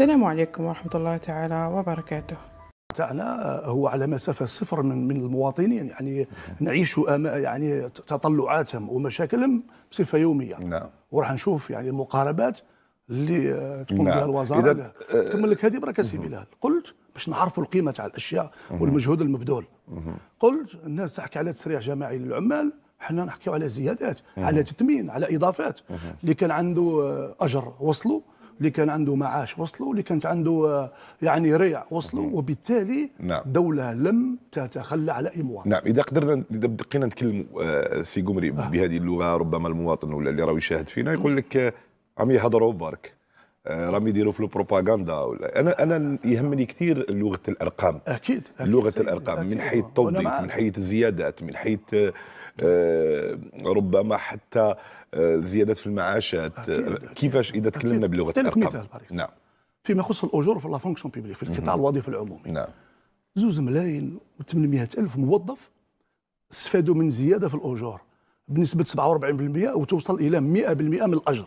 السلام عليكم ورحمة الله تعالى وبركاته تاعنا هو على مسافه صفر من من المواطنين يعني نعيش يعني تطلعاتهم ومشاكلهم بصفه يوميه نعم وراح نشوف يعني المقاربات اللي تقوم بها نعم. الوزاره إذا... ثم لك هذه بركه بلال قلت باش نعرفوا القيمه تاع الاشياء والمجهود المبذول قلت الناس تحكي على تسريع جماعي للعمال حنا نحكيو على زيادات على تثمين على اضافات اللي كان عنده آه، اجر وصلوا اللي كان عنده معاش وصلوا اللي كانت عنده آه، يعني ريع وصلوا وبالتالي نعم. دولة لم تتخلى على أي مواطن نعم إذا قدرنا إذا بقينا نتكلم آه، سي قمري آه. بهذه اللغة ربما المواطن ولا اللي راه يشاهد فينا يقول لك عم يهضروا برك آه، راهم يديروا في البروباغندا ولا انا انا يهمني كثير لغه الارقام اكيد, أكيد لغه الارقام أكيد. من حيث التوظيف من حيث الزيادات من حيث آه ربما حتى آه زيادات في المعاشات أكيد كيفاش اذا تكلمنا بلغه الارقام نعم فيما يخص الاجور في لا فونكسيون بيبليك في القطاع الوظيفي العمومي نعم زوز ملايين و800 الف موظف استفادوا من زياده في الاجور بنسبه 47% وتوصل الى 100% من الاجر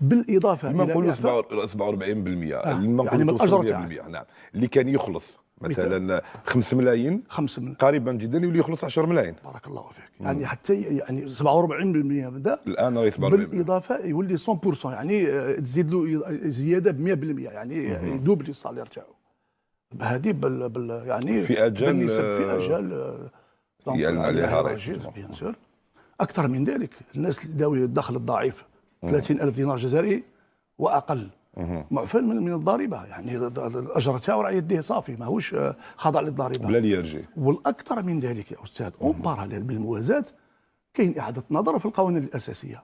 بالاضافه ما نقولوا 47 آه. يعني من اجرة تاعك نعم اللي كان يخلص مثلا 5 ملايين 5 ملايين قريبا جدا يولي يخلص 10 ملايين بارك الله فيك يعني حتى يعني 47% بدا الان راهي 47 بالاضافه يولي 100% يعني آه، تزيد له زياده ب 100% يعني آه، يدوبلي الصالير تاعو هذه بال, بال يعني في اجل في اجل آه، يعلن عليها بيان سور اكثر من ذلك الناس اللي داوي الدخل الضعيف 30000 دينار جزائري واقل معفى من الضريبه يعني الأجر تاعو راه يديه صافي ماهوش آه، خاضع للضريبه بلا ليرجي والاكثر من ذلك يا استاذ اون باراليل بالموازاه كاين اعاده نظر في القوانين الاساسيه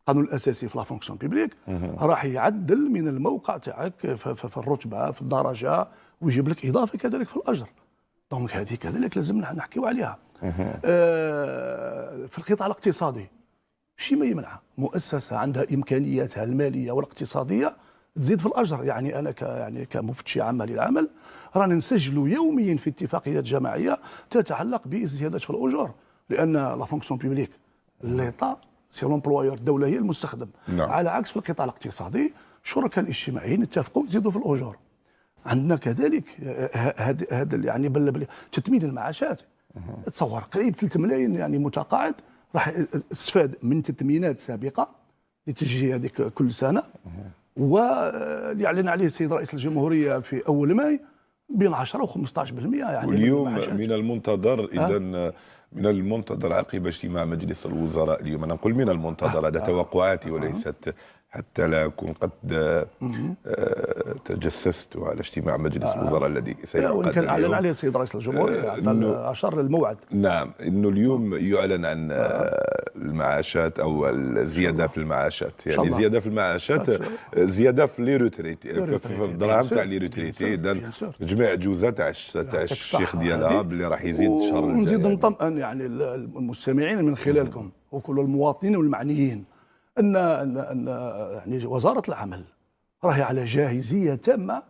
القانون الاساسي في لا فونكسيون بيبليك راح يعدل من الموقع تاعك في الرتبه في الدرجه ويجيب لك اضافه كذلك في الاجر دونك هذه كذلك لازم نحكيو عليها آه في القطاع الاقتصادي شي ما يمنعها مؤسسه عندها امكانياتها الماليه والاقتصاديه تزيد في الاجر يعني انا ك يعني كمفتشي عامه للعمل راني نسجلوا يوميا في اتفاقيات جماعيه تتعلق بزياده في الاجور لان لا فونكسيون بيبليك ليطا سي لومبلويور الدوله هي المستخدم لا. نعم. على عكس في القطاع الاقتصادي الشركاء الاجتماعيين اتفقوا يزيدوا في الاجور عندنا كذلك هذا آه، يعني تثمين المعاشات تصور قريب 3 ملايين يعني متقاعد راح استفاد من تثمينات سابقه اللي تجي هذيك كل سنه واللي آه، اعلن عليه السيد رئيس الجمهوريه في اول ماي بين 10 و 15% يعني واليوم من المنتظر أه؟ اذا من المنتظر عقب اجتماع مجلس الوزراء اليوم انا نقول من المنتظر هذا أه؟ توقعاتي وليست حتى لا أكون قد آه، تجسست على اجتماع مجلس آه. الوزراء آه. الذي سيعقد كان أعلن عليه السيد رئيس الجمهورية آه، أشار للموعد نعم أنه اليوم يعلن عن المعاشات أو الزيادة في المعاشات يعني زيادة في المعاشات زيادة في لي روتريتي في الدراهم تاع لي روتريتي إذا جميع جوزة تاع تاع الشيخ ديالها باللي راح يزيد الشهر الجاي ونزيد نطمئن يعني المستمعين من خلالكم وكل المواطنين والمعنيين ان ان ان يعني وزاره العمل راهي على جاهزيه تامه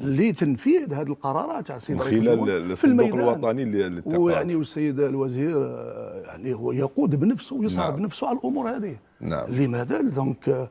لتنفيذ هذه القرارات تاع السيد رئيس خلال في الميدان الوطني للتقاعد ويعني والسيد الوزير آه، يعني هو يقود بنفسه ويصعد نعم. بنفسه على الامور هذه نعم. لماذا دونك